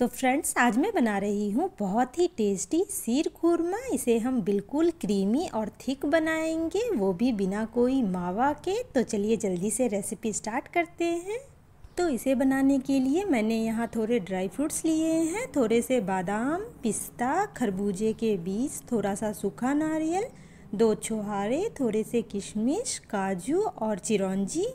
तो फ्रेंड्स आज मैं बना रही हूँ बहुत ही टेस्टी सीर खुरमा इसे हम बिल्कुल क्रीमी और थिक बनाएंगे वो भी बिना कोई मावा के तो चलिए जल्दी से रेसिपी स्टार्ट करते हैं तो इसे बनाने के लिए मैंने यहाँ थोड़े ड्राई फ्रूट्स लिए हैं थोड़े से बादाम पिस्ता खरबूजे के बीज थोड़ा सा सूखा नारियल दो छुहारे थोड़े से किशमिश काजू और चिरौंजी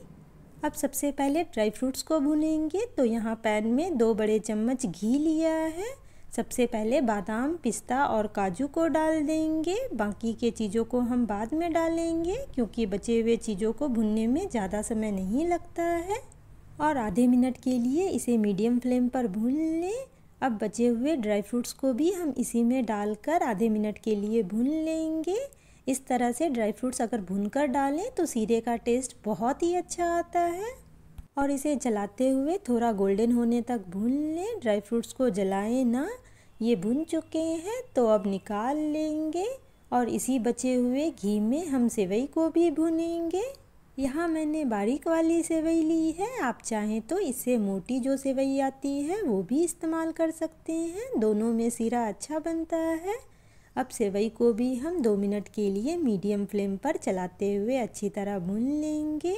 अब सबसे पहले ड्राई फ्रूट्स को भूनेंगे तो यहाँ पैन में दो बड़े चम्मच घी लिया है सबसे पहले बादाम पिस्ता और काजू को डाल देंगे बाकी के चीज़ों को हम बाद में डालेंगे क्योंकि बचे हुए चीज़ों को भुनने में ज़्यादा समय नहीं लगता है और आधे मिनट के लिए इसे मीडियम फ्लेम पर भून लें अब बचे हुए ड्राई फ्रूट्स को भी हम इसी में डालकर आधे मिनट के लिए भून लेंगे इस तरह से ड्राई फ्रूट्स अगर भून कर डालें तो सीरे का टेस्ट बहुत ही अच्छा आता है और इसे जलाते हुए थोड़ा गोल्डन होने तक भून लें ड्राई फ्रूट्स को जलाएं ना ये भुन चुके हैं तो अब निकाल लेंगे और इसी बचे हुए घी में हम सेवई को भी भुनेंगे यहाँ मैंने बारीक वाली सेवई ली है आप चाहें तो इससे मोटी जो सेवई आती है वो भी इस्तेमाल कर सकते हैं दोनों में सीरा अच्छा बनता है अब सेवई को भी हम दो मिनट के लिए मीडियम फ्लेम पर चलाते हुए अच्छी तरह भून लेंगे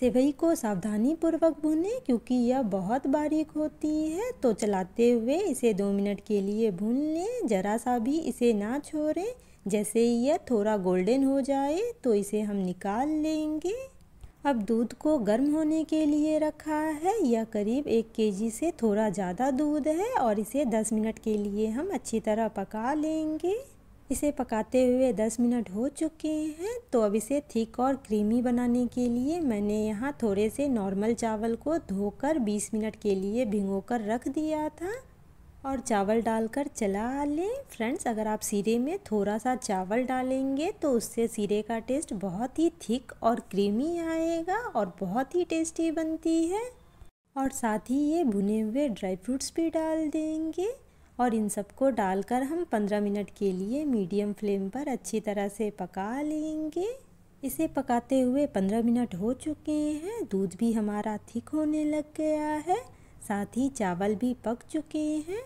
सेवई को सावधानी पूर्वक भूनें क्योंकि यह बहुत बारीक होती है तो चलाते हुए इसे दो मिनट के लिए भून लें ज़रा सा भी इसे ना छोड़ें जैसे ही यह थोड़ा गोल्डन हो जाए तो इसे हम निकाल लेंगे अब दूध को गर्म होने के लिए रखा है यह करीब एक केजी से थोड़ा ज़्यादा दूध है और इसे 10 मिनट के लिए हम अच्छी तरह पका लेंगे इसे पकाते हुए 10 मिनट हो चुके हैं तो अब इसे थिक और क्रीमी बनाने के लिए मैंने यहाँ थोड़े से नॉर्मल चावल को धोकर 20 मिनट के लिए भिंगो कर रख दिया था और चावल डालकर चला लें फ्रेंड्स अगर आप सीरे में थोड़ा सा चावल डालेंगे तो उससे सीरे का टेस्ट बहुत ही थिक और क्रीमी आएगा और बहुत ही टेस्टी बनती है और साथ ही ये भुने हुए ड्राई फ्रूट्स भी डाल देंगे और इन सबको डालकर हम 15 मिनट के लिए मीडियम फ्लेम पर अच्छी तरह से पका लेंगे इसे पकाते हुए 15 मिनट हो चुके हैं दूध भी हमारा थिक होने लग गया है साथ ही चावल भी पक चुके हैं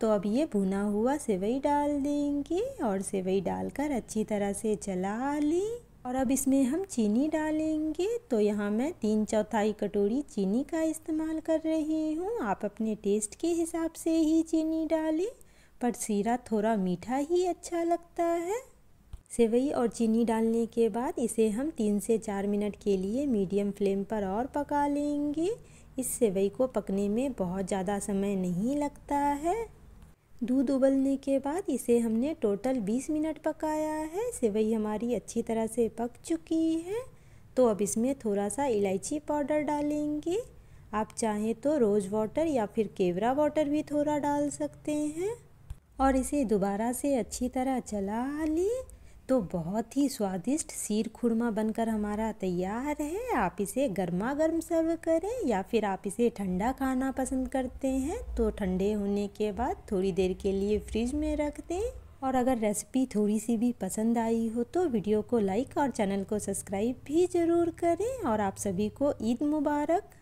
तो अब ये भुना हुआ सेवई डाल देंगे और सेवई डालकर अच्छी तरह से चला लें और अब इसमें हम चीनी डालेंगे तो यहाँ मैं तीन चौथाई कटोरी चीनी का इस्तेमाल कर रही हूँ आप अपने टेस्ट के हिसाब से ही चीनी डालें पर सीरा थोड़ा मीठा ही अच्छा लगता है सेवई और चीनी डालने के बाद इसे हम तीन से चार मिनट के लिए मीडियम फ्लेम पर और पका लेंगे इस सेवई को पकने में बहुत ज़्यादा समय नहीं लगता है दूध उबलने के बाद इसे हमने टोटल 20 मिनट पकाया है सेवई हमारी अच्छी तरह से पक चुकी है तो अब इसमें थोड़ा सा इलायची पाउडर डालेंगे आप चाहें तो रोज़ वाटर या फिर केवरा वाटर भी थोड़ा डाल सकते हैं और इसे दोबारा से अच्छी तरह चला लें तो बहुत ही स्वादिष्ट सीर खुरमा बनकर हमारा तैयार है आप इसे गर्मा गर्म सर्व करें या फिर आप इसे ठंडा खाना पसंद करते हैं तो ठंडे होने के बाद थोड़ी देर के लिए फ्रिज में रख दें और अगर रेसिपी थोड़ी सी भी पसंद आई हो तो वीडियो को लाइक और चैनल को सब्सक्राइब भी ज़रूर करें और आप सभी को ईद मुबारक